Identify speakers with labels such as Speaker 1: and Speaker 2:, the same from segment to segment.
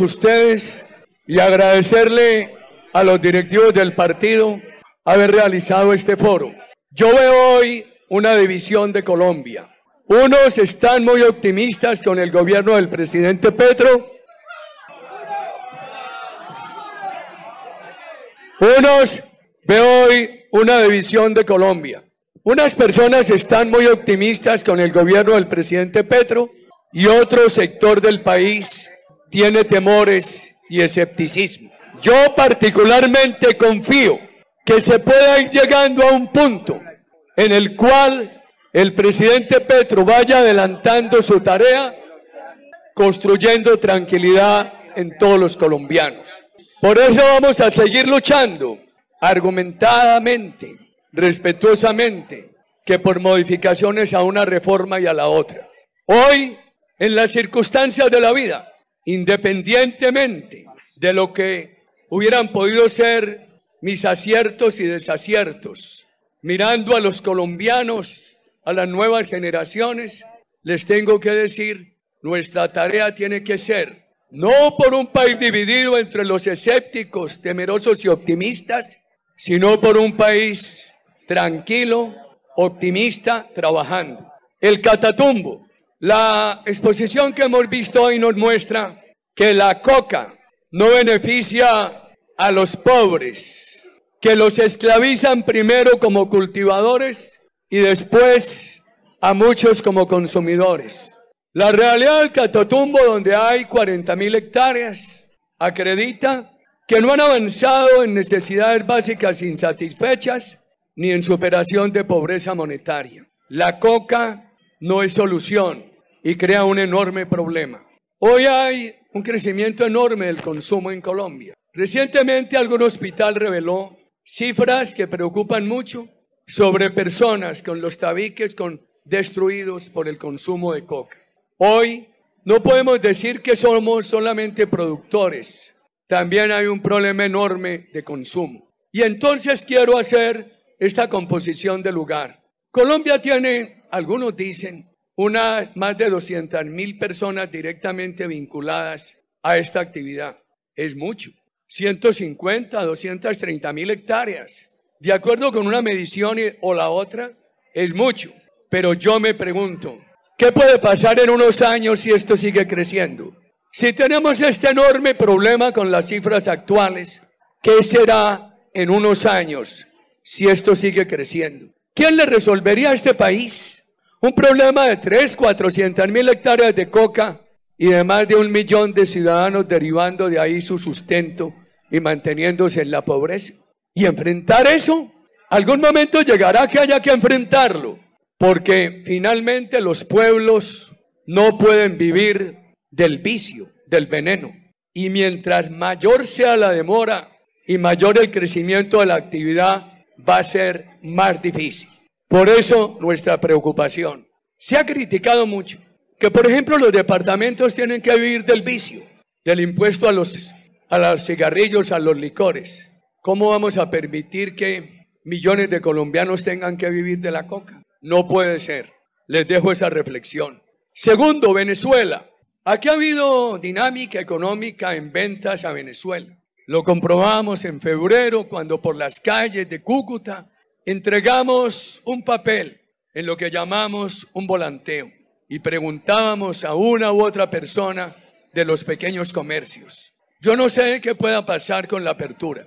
Speaker 1: ustedes y agradecerle a los directivos del partido haber realizado este foro. Yo veo hoy una división de Colombia. Unos están muy optimistas con el gobierno del presidente Petro. Unos veo hoy una división de Colombia. Unas personas están muy optimistas con el gobierno del presidente Petro y otro sector del país tiene temores y escepticismo. Yo particularmente confío que se pueda ir llegando a un punto en el cual el presidente Petro vaya adelantando su tarea, construyendo tranquilidad en todos los colombianos. Por eso vamos a seguir luchando argumentadamente, respetuosamente, que por modificaciones a una reforma y a la otra. Hoy, en las circunstancias de la vida, independientemente de lo que hubieran podido ser mis aciertos y desaciertos, mirando a los colombianos, a las nuevas generaciones, les tengo que decir, nuestra tarea tiene que ser, no por un país dividido entre los escépticos, temerosos y optimistas, sino por un país tranquilo, optimista, trabajando. El catatumbo la exposición que hemos visto hoy nos muestra que la coca no beneficia a los pobres, que los esclavizan primero como cultivadores y después a muchos como consumidores. La realidad del Catotumbo, donde hay 40.000 hectáreas, acredita que no han avanzado en necesidades básicas insatisfechas ni en superación de pobreza monetaria. La coca no es solución y crea un enorme problema. Hoy hay un crecimiento enorme del consumo en Colombia. Recientemente algún hospital reveló cifras que preocupan mucho sobre personas con los tabiques con, destruidos por el consumo de coca. Hoy no podemos decir que somos solamente productores, también hay un problema enorme de consumo. Y entonces quiero hacer esta composición de lugar. Colombia tiene algunos dicen, una, más de 200 mil personas directamente vinculadas a esta actividad. Es mucho. 150, 230 mil hectáreas. De acuerdo con una medición o la otra, es mucho. Pero yo me pregunto, ¿qué puede pasar en unos años si esto sigue creciendo? Si tenemos este enorme problema con las cifras actuales, ¿qué será en unos años si esto sigue creciendo? ¿Quién le resolvería a este país un problema de tres, 400 mil hectáreas de coca y de más de un millón de ciudadanos derivando de ahí su sustento y manteniéndose en la pobreza. Y enfrentar eso, algún momento llegará que haya que enfrentarlo, porque finalmente los pueblos no pueden vivir del vicio, del veneno. Y mientras mayor sea la demora y mayor el crecimiento de la actividad, va a ser más difícil. Por eso nuestra preocupación. Se ha criticado mucho que, por ejemplo, los departamentos tienen que vivir del vicio, del impuesto a los, a los cigarrillos, a los licores. ¿Cómo vamos a permitir que millones de colombianos tengan que vivir de la coca? No puede ser. Les dejo esa reflexión. Segundo, Venezuela. Aquí ha habido dinámica económica en ventas a Venezuela. Lo comprobamos en febrero cuando por las calles de Cúcuta entregamos un papel en lo que llamamos un volanteo y preguntábamos a una u otra persona de los pequeños comercios. Yo no sé qué pueda pasar con la apertura,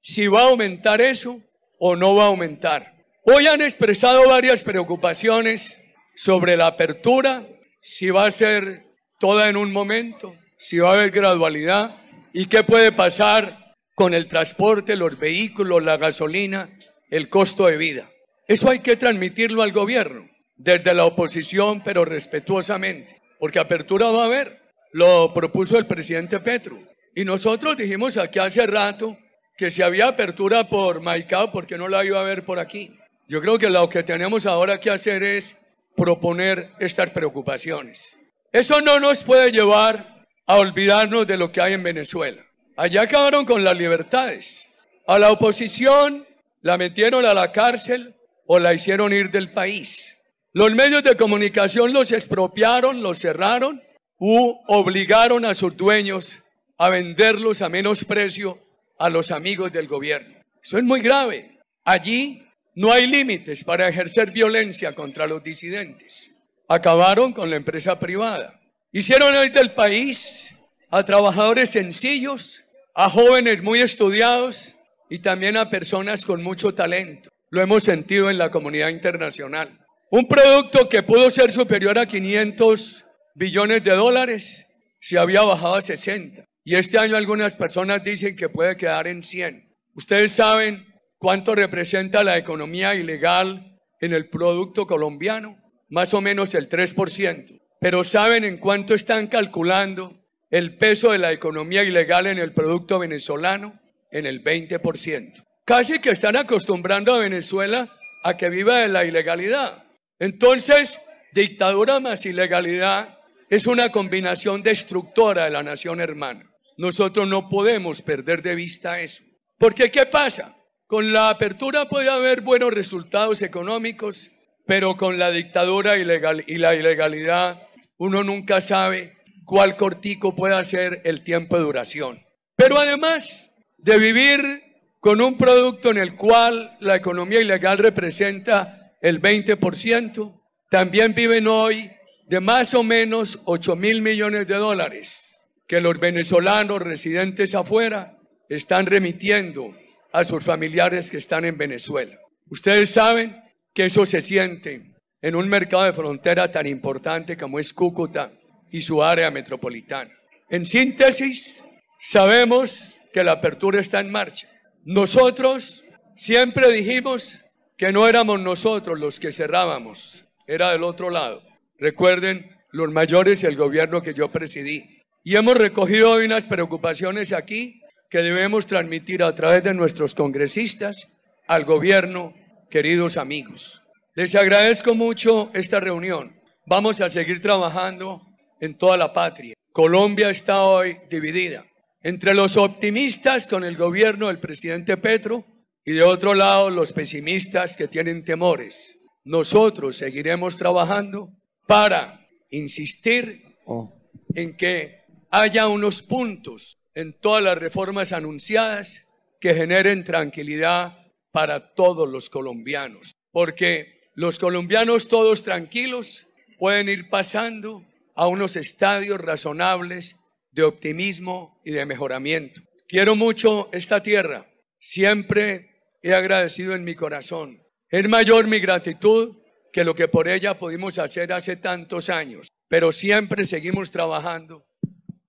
Speaker 1: si va a aumentar eso o no va a aumentar. Hoy han expresado varias preocupaciones sobre la apertura, si va a ser toda en un momento, si va a haber gradualidad y qué puede pasar con el transporte, los vehículos, la gasolina el costo de vida. Eso hay que transmitirlo al gobierno, desde la oposición, pero respetuosamente, porque apertura va a haber. Lo propuso el presidente Petro. Y nosotros dijimos aquí hace rato que si había apertura por Maicao, Porque no la iba a haber por aquí? Yo creo que lo que tenemos ahora que hacer es proponer estas preocupaciones. Eso no nos puede llevar a olvidarnos de lo que hay en Venezuela. Allá acabaron con las libertades. A la oposición la metieron a la cárcel o la hicieron ir del país. Los medios de comunicación los expropiaron, los cerraron u obligaron a sus dueños a venderlos a menos precio a los amigos del gobierno. Eso es muy grave. Allí no hay límites para ejercer violencia contra los disidentes. Acabaron con la empresa privada. Hicieron ir del país a trabajadores sencillos, a jóvenes muy estudiados, y también a personas con mucho talento. Lo hemos sentido en la comunidad internacional. Un producto que pudo ser superior a 500 billones de dólares se había bajado a 60. Y este año algunas personas dicen que puede quedar en 100. Ustedes saben cuánto representa la economía ilegal en el producto colombiano, más o menos el 3%. Pero saben en cuánto están calculando el peso de la economía ilegal en el producto venezolano, en el 20%. Casi que están acostumbrando a Venezuela a que viva de la ilegalidad. Entonces, dictadura más ilegalidad es una combinación destructora de la nación hermana. Nosotros no podemos perder de vista eso. Porque ¿qué pasa? Con la apertura puede haber buenos resultados económicos, pero con la dictadura ilegal y la ilegalidad uno nunca sabe cuál cortico puede ser el tiempo de duración. Pero además, de vivir con un producto en el cual la economía ilegal representa el 20%, también viven hoy de más o menos 8 mil millones de dólares que los venezolanos residentes afuera están remitiendo a sus familiares que están en Venezuela. Ustedes saben que eso se siente en un mercado de frontera tan importante como es Cúcuta y su área metropolitana. En síntesis, sabemos que la apertura está en marcha. Nosotros siempre dijimos que no éramos nosotros los que cerrábamos, era del otro lado. Recuerden los mayores y el gobierno que yo presidí. Y hemos recogido hoy unas preocupaciones aquí que debemos transmitir a través de nuestros congresistas al gobierno, queridos amigos. Les agradezco mucho esta reunión. Vamos a seguir trabajando en toda la patria. Colombia está hoy dividida. Entre los optimistas con el gobierno del presidente Petro y de otro lado los pesimistas que tienen temores. Nosotros seguiremos trabajando para insistir oh. en que haya unos puntos en todas las reformas anunciadas que generen tranquilidad para todos los colombianos. Porque los colombianos todos tranquilos pueden ir pasando a unos estadios razonables de optimismo y de mejoramiento. Quiero mucho esta tierra. Siempre he agradecido en mi corazón. Es mayor mi gratitud que lo que por ella pudimos hacer hace tantos años. Pero siempre seguimos trabajando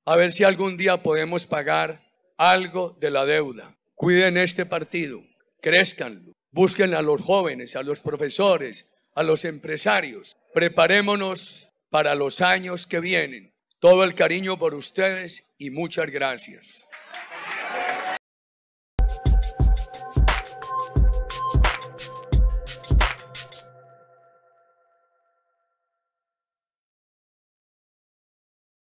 Speaker 1: a ver si algún día podemos pagar algo de la deuda. Cuiden este partido, crezcanlo, busquen a los jóvenes, a los profesores, a los empresarios. Preparémonos para los años que vienen todo el cariño por ustedes y muchas gracias.